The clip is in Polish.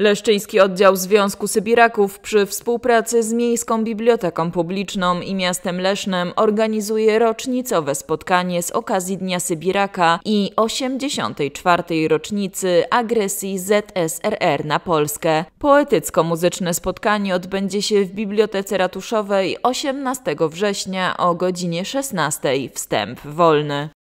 Leszczyński Oddział Związku Sybiraków przy współpracy z Miejską Biblioteką Publiczną i miastem Lesznem organizuje rocznicowe spotkanie z okazji Dnia Sybiraka i 84. rocznicy agresji ZSRR na Polskę. Poetycko-muzyczne spotkanie odbędzie się w Bibliotece Ratuszowej 18 września o godzinie 16. Wstęp wolny.